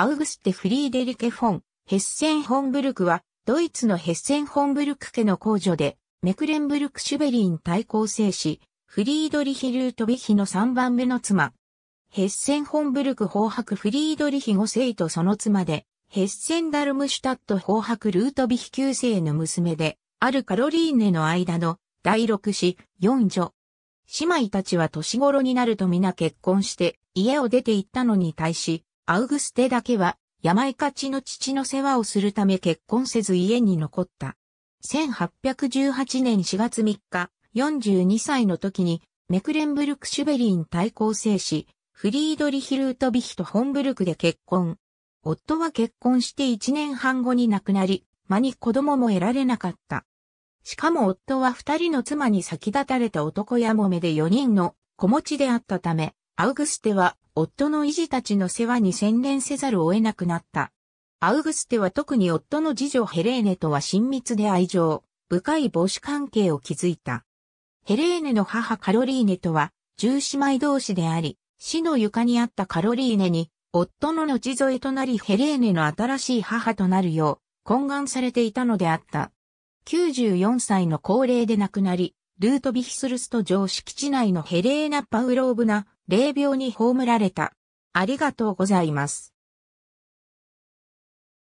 アウグステ・フリーデリケ・フォン、ヘッセン・ホンブルクは、ドイツのヘッセン・ホンブルク家の公女で、メクレンブルク・シュベリン対抗制し、フリードリヒ・ルートヴィヒの3番目の妻。ヘッセン・ホンブルク法白フリードリヒ5世とその妻で、ヘッセン・ダルムシュタット法白ルートヴィヒ9世の娘で、あるカロリーネの間の第6子、4女。姉妹たちは年頃になると皆結婚して家を出て行ったのに対し、アウグステだけは、病いかちの父の世話をするため結婚せず家に残った。1818年4月3日、42歳の時に、メクレンブルク・シュベリン対抗制し、フリードリヒ・ルートビヒとホンブルクで結婚。夫は結婚して1年半後に亡くなり、間に子供も得られなかった。しかも夫は二人の妻に先立たれた男やもめで4人の子持ちであったため、アウグステは夫の遺児たちの世話に専念せざるを得なくなった。アウグステは特に夫の次女ヘレーネとは親密で愛情、深い母子関係を築いた。ヘレーネの母カロリーネとは、十姉妹同士であり、死の床にあったカロリーネに、夫の後添えとなりヘレーネの新しい母となるよう、懇願されていたのであった。94歳の高齢で亡くなり、ルートビヒスルスト城敷地内のヘレーナ・パウローブナ霊廟に葬られた。ありがとうございます。